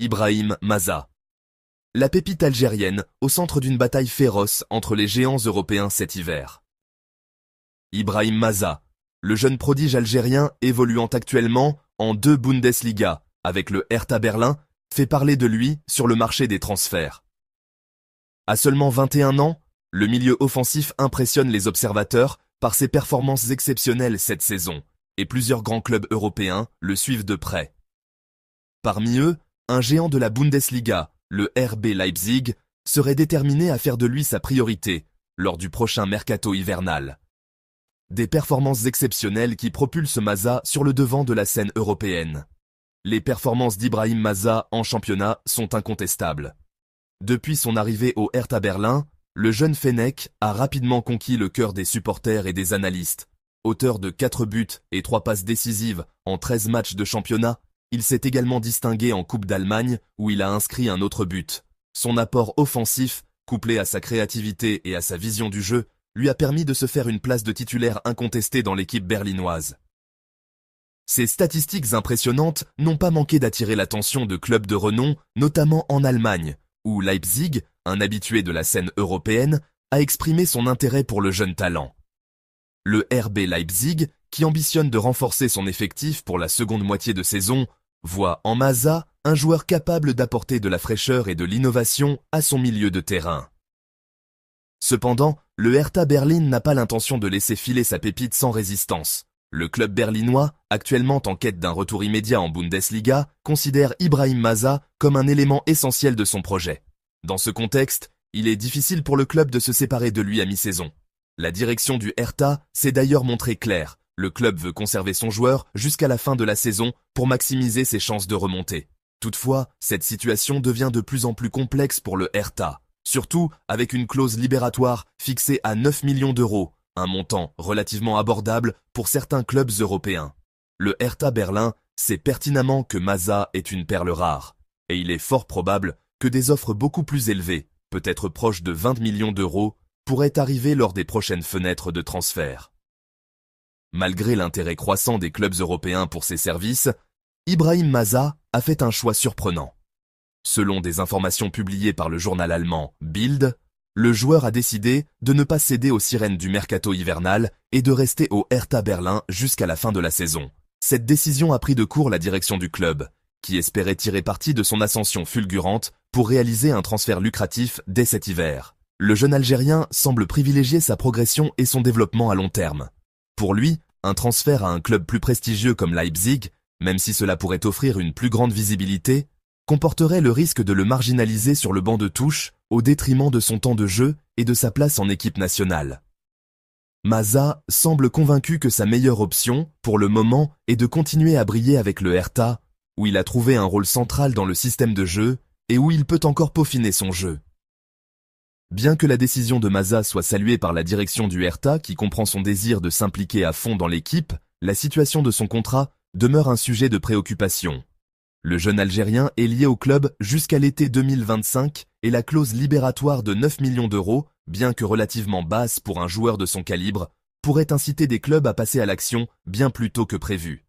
Ibrahim Maza. La pépite algérienne au centre d'une bataille féroce entre les géants européens cet hiver. Ibrahim Maza, le jeune prodige algérien évoluant actuellement en deux Bundesliga avec le Hertha Berlin, fait parler de lui sur le marché des transferts. À seulement 21 ans, le milieu offensif impressionne les observateurs par ses performances exceptionnelles cette saison, et plusieurs grands clubs européens le suivent de près. Parmi eux, un géant de la Bundesliga, le RB Leipzig, serait déterminé à faire de lui sa priorité lors du prochain mercato hivernal. Des performances exceptionnelles qui propulsent Maza sur le devant de la scène européenne. Les performances d'Ibrahim Maza en championnat sont incontestables. Depuis son arrivée au Hertha Berlin, le jeune Fennec a rapidement conquis le cœur des supporters et des analystes. Auteur de 4 buts et 3 passes décisives en 13 matchs de championnat, il s'est également distingué en Coupe d'Allemagne, où il a inscrit un autre but. Son apport offensif, couplé à sa créativité et à sa vision du jeu, lui a permis de se faire une place de titulaire incontestée dans l'équipe berlinoise. Ces statistiques impressionnantes n'ont pas manqué d'attirer l'attention de clubs de renom, notamment en Allemagne, où Leipzig, un habitué de la scène européenne, a exprimé son intérêt pour le jeune talent. Le RB Leipzig qui ambitionne de renforcer son effectif pour la seconde moitié de saison, voit en Maza un joueur capable d'apporter de la fraîcheur et de l'innovation à son milieu de terrain. Cependant, le Hertha Berlin n'a pas l'intention de laisser filer sa pépite sans résistance. Le club berlinois, actuellement en quête d'un retour immédiat en Bundesliga, considère Ibrahim Maza comme un élément essentiel de son projet. Dans ce contexte, il est difficile pour le club de se séparer de lui à mi-saison. La direction du Hertha s'est d'ailleurs montrée claire, le club veut conserver son joueur jusqu'à la fin de la saison pour maximiser ses chances de remonter. Toutefois, cette situation devient de plus en plus complexe pour le Hertha, surtout avec une clause libératoire fixée à 9 millions d'euros, un montant relativement abordable pour certains clubs européens. Le Hertha Berlin sait pertinemment que Maza est une perle rare, et il est fort probable que des offres beaucoup plus élevées, peut-être proches de 20 millions d'euros, pourraient arriver lors des prochaines fenêtres de transfert. Malgré l'intérêt croissant des clubs européens pour ses services, Ibrahim Maza a fait un choix surprenant. Selon des informations publiées par le journal allemand Bild, le joueur a décidé de ne pas céder aux sirènes du mercato hivernal et de rester au Hertha Berlin jusqu'à la fin de la saison. Cette décision a pris de court la direction du club, qui espérait tirer parti de son ascension fulgurante pour réaliser un transfert lucratif dès cet hiver. Le jeune Algérien semble privilégier sa progression et son développement à long terme. Pour lui, un transfert à un club plus prestigieux comme Leipzig, même si cela pourrait offrir une plus grande visibilité, comporterait le risque de le marginaliser sur le banc de touche au détriment de son temps de jeu et de sa place en équipe nationale. Maza semble convaincu que sa meilleure option, pour le moment, est de continuer à briller avec le Hertha, où il a trouvé un rôle central dans le système de jeu et où il peut encore peaufiner son jeu. Bien que la décision de Maza soit saluée par la direction du Hertha qui comprend son désir de s'impliquer à fond dans l'équipe, la situation de son contrat demeure un sujet de préoccupation. Le jeune Algérien est lié au club jusqu'à l'été 2025 et la clause libératoire de 9 millions d'euros, bien que relativement basse pour un joueur de son calibre, pourrait inciter des clubs à passer à l'action bien plus tôt que prévu.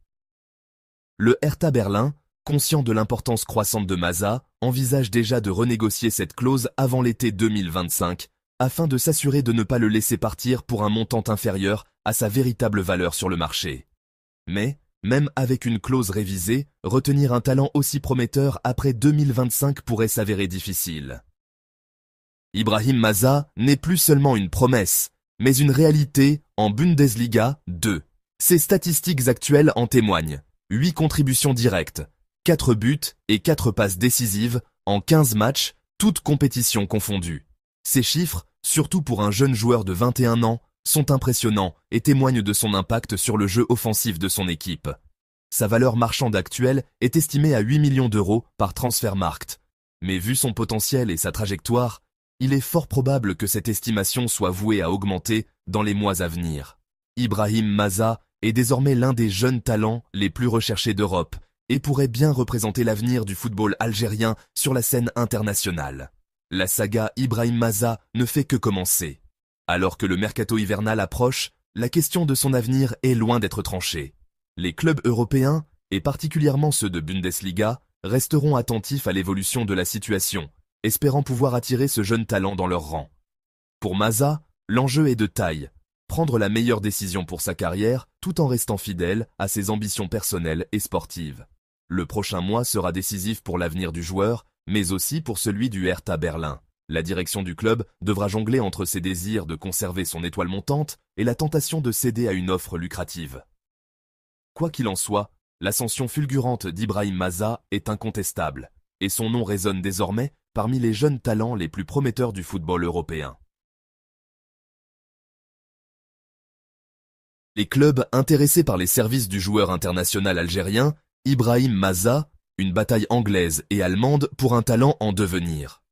Le Hertha Berlin, conscient de l'importance croissante de Maza, envisage déjà de renégocier cette clause avant l'été 2025, afin de s'assurer de ne pas le laisser partir pour un montant inférieur à sa véritable valeur sur le marché. Mais, même avec une clause révisée, retenir un talent aussi prometteur après 2025 pourrait s'avérer difficile. Ibrahim Maza n'est plus seulement une promesse, mais une réalité en Bundesliga 2. Ses statistiques actuelles en témoignent. 8 contributions directes, 4 buts et 4 passes décisives en 15 matchs, toutes compétitions confondues. Ces chiffres, surtout pour un jeune joueur de 21 ans, sont impressionnants et témoignent de son impact sur le jeu offensif de son équipe. Sa valeur marchande actuelle est estimée à 8 millions d'euros par Transfermarkt. Mais vu son potentiel et sa trajectoire, il est fort probable que cette estimation soit vouée à augmenter dans les mois à venir. Ibrahim Maza est désormais l'un des jeunes talents les plus recherchés d'Europe et pourrait bien représenter l'avenir du football algérien sur la scène internationale. La saga Ibrahim Maza ne fait que commencer. Alors que le mercato hivernal approche, la question de son avenir est loin d'être tranchée. Les clubs européens, et particulièrement ceux de Bundesliga, resteront attentifs à l'évolution de la situation, espérant pouvoir attirer ce jeune talent dans leur rang. Pour Maza, l'enjeu est de taille, prendre la meilleure décision pour sa carrière tout en restant fidèle à ses ambitions personnelles et sportives. Le prochain mois sera décisif pour l'avenir du joueur, mais aussi pour celui du Hertha Berlin. La direction du club devra jongler entre ses désirs de conserver son étoile montante et la tentation de céder à une offre lucrative. Quoi qu'il en soit, l'ascension fulgurante d'Ibrahim Maza est incontestable, et son nom résonne désormais parmi les jeunes talents les plus prometteurs du football européen. Les clubs intéressés par les services du joueur international algérien Ibrahim Maza, une bataille anglaise et allemande pour un talent en devenir.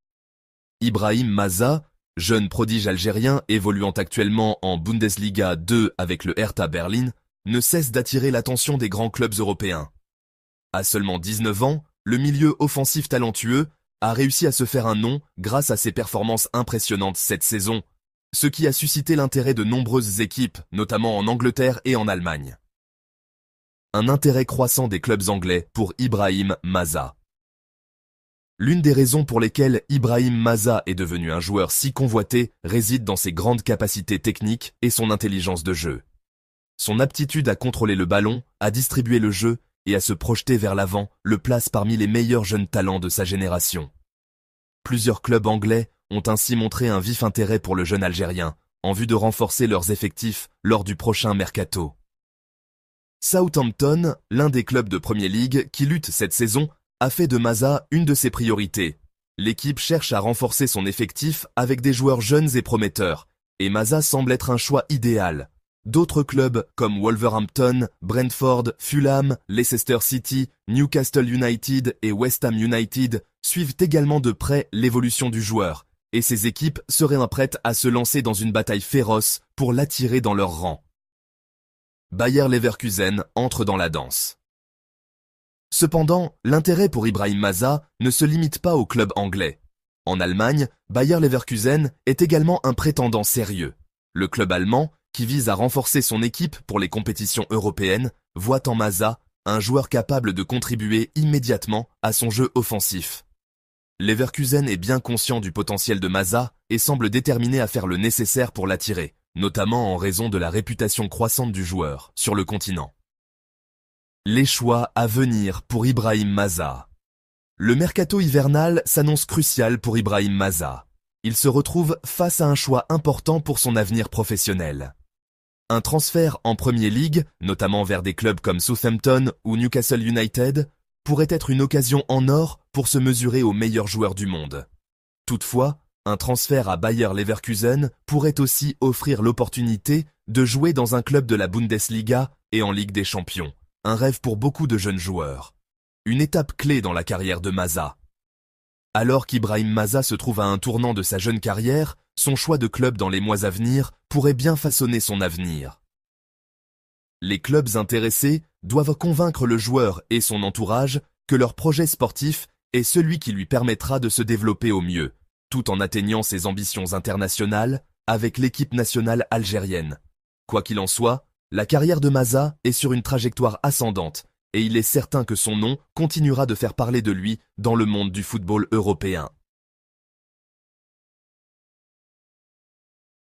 Ibrahim Maza, jeune prodige algérien évoluant actuellement en Bundesliga 2 avec le Hertha Berlin, ne cesse d'attirer l'attention des grands clubs européens. À seulement 19 ans, le milieu offensif talentueux a réussi à se faire un nom grâce à ses performances impressionnantes cette saison, ce qui a suscité l'intérêt de nombreuses équipes, notamment en Angleterre et en Allemagne un intérêt croissant des clubs anglais pour Ibrahim Maza. L'une des raisons pour lesquelles Ibrahim Maza est devenu un joueur si convoité réside dans ses grandes capacités techniques et son intelligence de jeu. Son aptitude à contrôler le ballon, à distribuer le jeu et à se projeter vers l'avant le place parmi les meilleurs jeunes talents de sa génération. Plusieurs clubs anglais ont ainsi montré un vif intérêt pour le jeune Algérien, en vue de renforcer leurs effectifs lors du prochain mercato. Southampton, l'un des clubs de Premier League qui lutte cette saison, a fait de Maza une de ses priorités. L'équipe cherche à renforcer son effectif avec des joueurs jeunes et prometteurs, et Maza semble être un choix idéal. D'autres clubs comme Wolverhampton, Brentford, Fulham, Leicester City, Newcastle United et West Ham United suivent également de près l'évolution du joueur, et ces équipes seraient prêtes à se lancer dans une bataille féroce pour l'attirer dans leur rang. Bayer Leverkusen entre dans la danse. Cependant, l'intérêt pour Ibrahim Maza ne se limite pas au club anglais. En Allemagne, Bayer Leverkusen est également un prétendant sérieux. Le club allemand, qui vise à renforcer son équipe pour les compétitions européennes, voit en Maza un joueur capable de contribuer immédiatement à son jeu offensif. Leverkusen est bien conscient du potentiel de Maza et semble déterminé à faire le nécessaire pour l'attirer notamment en raison de la réputation croissante du joueur sur le continent. Les choix à venir pour Ibrahim Maza Le mercato hivernal s'annonce crucial pour Ibrahim Maza. Il se retrouve face à un choix important pour son avenir professionnel. Un transfert en Premier League, notamment vers des clubs comme Southampton ou Newcastle United, pourrait être une occasion en or pour se mesurer aux meilleurs joueurs du monde. Toutefois, un transfert à Bayer Leverkusen pourrait aussi offrir l'opportunité de jouer dans un club de la Bundesliga et en Ligue des Champions. Un rêve pour beaucoup de jeunes joueurs. Une étape clé dans la carrière de Maza. Alors qu'Ibrahim Maza se trouve à un tournant de sa jeune carrière, son choix de club dans les mois à venir pourrait bien façonner son avenir. Les clubs intéressés doivent convaincre le joueur et son entourage que leur projet sportif est celui qui lui permettra de se développer au mieux tout en atteignant ses ambitions internationales avec l'équipe nationale algérienne. Quoi qu'il en soit, la carrière de Maza est sur une trajectoire ascendante et il est certain que son nom continuera de faire parler de lui dans le monde du football européen.